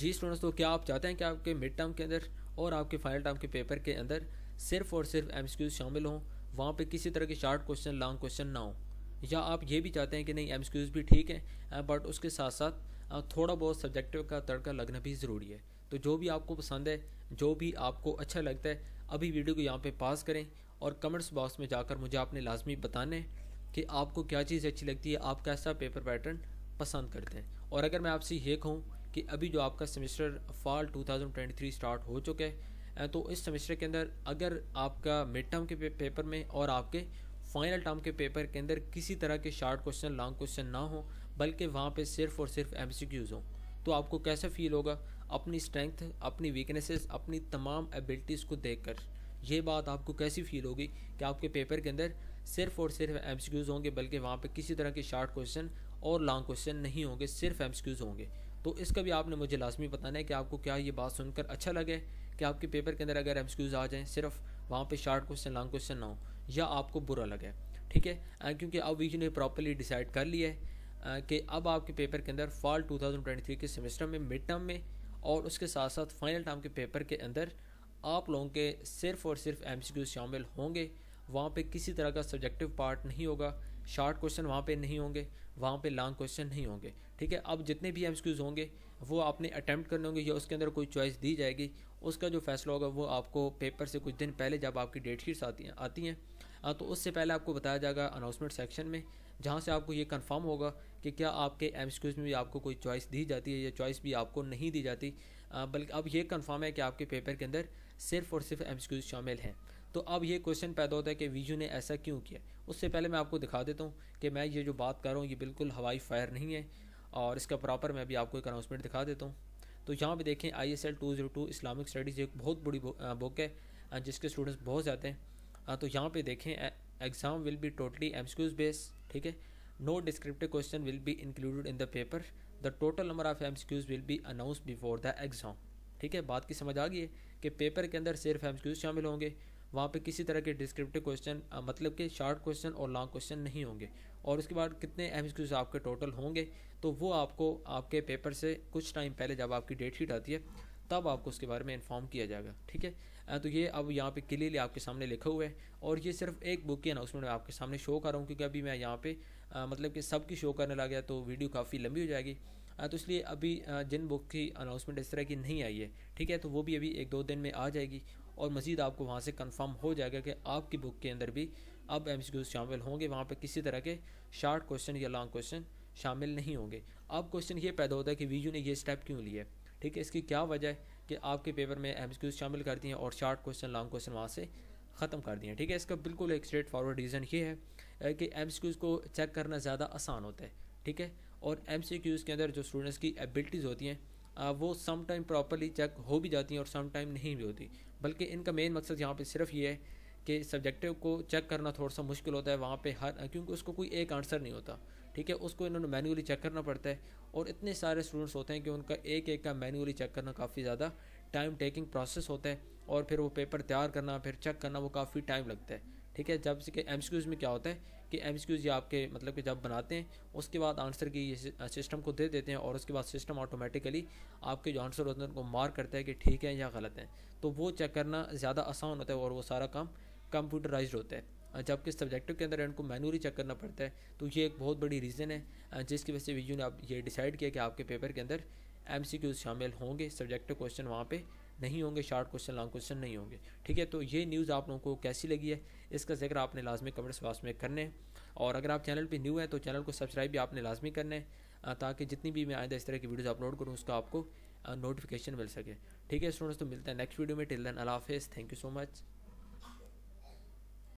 जी students तो क्या आप चाहते हैं कि आपके मिड टर्म के अंदर और आपके फाइनल टर्म के पेपर के अंदर सिर्फ और सिर्फ एम शामिल हों वहाँ पर किसी तरह के शार्ट क्वेश्चन लॉन्ग क्वेश्चन ना हो या आप ये भी चाहते हैं कि नहीं एम भी ठीक है बट उसके साथ साथ थोड़ा बहुत सब्जेक्टिव का तड़का लगना भी ज़रूरी है तो जो भी आपको पसंद है जो भी आपको अच्छा लगता है अभी वीडियो को यहाँ पे पास करें और कमेंट्स बॉक्स में जाकर मुझे आपने लाजमी बताने कि आपको क्या चीज़ अच्छी लगती है आप कैसा पेपर पैटर्न पसंद करते हैं और अगर मैं आपसे ये कहूँ कि अभी जो आपका सेमेस्टर फॉल 2023 स्टार्ट हो चुका है तो इस सेमेस्टर के अंदर अगर आपका मिड टर्म के पेपर में और आपके फाइनल टर्म के पेपर के अंदर किसी तरह के शार्ट क्वेश्चन लॉन्ग क्वेश्चन ना हो बल्कि वहाँ पे सिर्फ और सिर्फ एम हों तो आपको कैसा फील होगा अपनी स्ट्रेंथ अपनी वीकनेसेस अपनी तमाम एबिलिटीज़ को देख कर ये बात आपको कैसी फील होगी कि आपके पेपर के अंदर सिर्फ और सिर्फ एम होंगे बल्कि वहाँ पर किसी तरह के शार्ट क्वेश्चन और लॉन्ग क्वेश्चन नहीं होंगे सिर्फ एम होंगे तो इसका भी आपने मुझे लाजमी बताना है कि आपको क्या ये बात सुनकर अच्छा लगे कि आपके पेपर के अंदर अगर एम आ जाएँ सिर्फ वहाँ पर शार्ट क्वेश्चन लॉन्ग क्वेश्चन ना हो या आपको बुरा लगे ठीक है क्योंकि अब वीजी ने प्रॉपरली डिसाइड कर लिया है कि अब आपके पेपर के अंदर फॉल 2023 के सेमेस्टर में मिड टर्म में और उसके साथ साथ फाइनल टर्म के पेपर के अंदर आप लोगों के सिर्फ और सिर्फ एम शामिल होंगे वहाँ पे किसी तरह का सब्जेक्टिव पार्ट नहीं होगा शॉर्ट क्वेश्चन वहाँ पे नहीं होंगे वहाँ पे लॉन्ग क्वेश्चन नहीं होंगे ठीक है अब जितने भी एम होंगे वो आपने अटैम्प्ट करने होंगे या उसके अंदर कोई चॉइस दी जाएगी उसका जो फैसला होगा वो आपको पेपर से कुछ दिन पहले जब आपकी डेट शीट्स आती हैं आती हैं तो उससे पहले आपको बताया जाएगा अनाउंसमेंट सेक्शन में जहाँ से आपको ये कन्फर्म होगा कि क्या आपके एम में भी आपको कोई चॉइस दी जाती है या चॉइस भी आपको नहीं दी जाती बल्कि अब ये कन्फर्म है कि आपके पेपर के अंदर सिर्फ और सिर्फ एम शामिल हैं तो अब ये क्वेश्चन पैदा होता है कि वीजू ने ऐसा क्यों किया उससे पहले मैं आपको दिखा देता हूँ कि मैं ये जो बात कर रहा हूँ ये बिल्कुल हवाई फायर नहीं है और इसका प्रॉपर मैं अभी आपको एक अनाउंसमेंट दिखा देता हूँ तो यहाँ पर देखें I S L two zero two Islamic studies एक बहुत बड़ी बुक है जिसके स्टूडेंट्स बहुत ज़्यादा हैं तो यहाँ पर देखें exam will be totally M based base ठीक है no descriptive question will be included in the paper the total number of MCQs will be announce before the exam ठीक है बात की समझ आ गई है कि पेपर के अंदर सिर्फ एम स्क्यूज शामिल होंगे वहाँ पे किसी तरह के डिस्क्रिप्टिव क्वेश्चन मतलब कि शार्ट क्वेश्चन और लॉन्ग क्वेश्चन नहीं होंगे और उसके बाद कितने एम आपके टोटल होंगे तो वो आपको आपके पेपर से कुछ टाइम पहले जब आपकी डेट शीट आती है तब आपको उसके बारे में इन्फॉर्म किया जाएगा ठीक है तो ये अब यहाँ पे क्लियरली आपके सामने लिखा हुआ है और ये सिर्फ एक बुक की अनाउंसमेंट मैं आपके सामने शो कर रहा हूँ क्योंकि अभी मैं यहाँ पे आ, मतलब कि सब की शो करने लग गया तो वीडियो काफ़ी लंबी हो जाएगी आ, तो इसलिए अभी जिन बुक की अनाउंसमेंट इस तरह की नहीं आई है ठीक है तो वो भी अभी एक दो दिन में आ जाएगी और मज़ीद आपको वहाँ से कन्फर्म हो जाएगा कि आपकी बुक के अंदर भी अब एम शामिल होंगे वहाँ पर किसी तरह के शार्ट क्वेश्चन या लॉन्ग क्वेश्चन शामिल नहीं होंगे अब क्वेश्चन ये पैदा होता है कि वी ने ये स्टेप क्यों लिया ठीक है इसकी क्या वजह है कि आपके पेपर में एम शामिल कर दिए और शार्ट क्वेश्चन लॉन्ग क्वेश्चन वहाँ से ख़त्म कर दिए ठीक है इसका बिल्कुल एक स्ट्रेट फॉरवर्ड रीज़न ये है कि एम को चेक करना ज़्यादा आसान होता है ठीक है और एम के अंदर जो स्टूडेंट्स की एबिलिटीज़ होती हैं वो सम टाइम प्रॉपरली चेक हो भी जाती हैं और सम टाइम नहीं भी होती बल्कि इनका मेन मकसद यहाँ पे सिर्फ ये है कि सब्जेक्टिव को चेक करना थोड़ा सा मुश्किल होता है वहाँ पे हर क्योंकि उसको कोई एक आंसर नहीं होता ठीक है उसको इन्होंने मैनुअली चेक करना पड़ता है और इतने सारे स्टूडेंट्स होते हैं कि उनका एक एक का मैनुअली चेक करना काफ़ी ज़्यादा टाइम टेकिंग प्रोसेस होता है और फिर वो पेपर तैयार करना फिर चेक करना वो काफ़ी टाइम लगता है ठीक है जब कि एम में क्या होता है कि एम ये आपके मतलब कि जब बनाते हैं उसके बाद आंसर की सिस्टम को दे देते हैं और उसके बाद सिस्टम ऑटोमेटिकली आपके जो आंसर होते हैं उनको मार्क करता है कि ठीक है या गलत है तो वो चेक करना ज़्यादा आसान होता है और वो सारा काम कंप्यूटराइज होता है जबकि सब्जेक्टिव के अंदर इनको मैनुअली चेक करना पड़ता है तो ये एक बहुत बड़ी रीज़न है जिसकी वजह से वी ने आप ये डिसाइड किया कि आपके पेपर के अंदर एम शामिल होंगे सब्जेक्टिव क्वेश्चन वहाँ पर नहीं होंगे शार्ट क्वेश्चन लॉन्ग क्वेश्चन नहीं होंगे ठीक है तो ये न्यूज़ आप लोगों को कैसी लगी है इसका जिक्र आपने लाजमी कमेंट्स बॉक्स में करने हैं और अगर आप चैनल पर न्यू है तो चैनल को सब्सक्राइब भी आपने लाजमी करने हैं ताकि जितनी भी मैं आइंदा इस तरह की वीडियोज़ अपलोड करूँ उसका आपको नोटिफिकेशन मिल सके ठीक है स्टूडेंट्स तो मिलता है नेक्स्ट वीडियो में टिल दिन अला हाफिज़ थैंक यू सो मच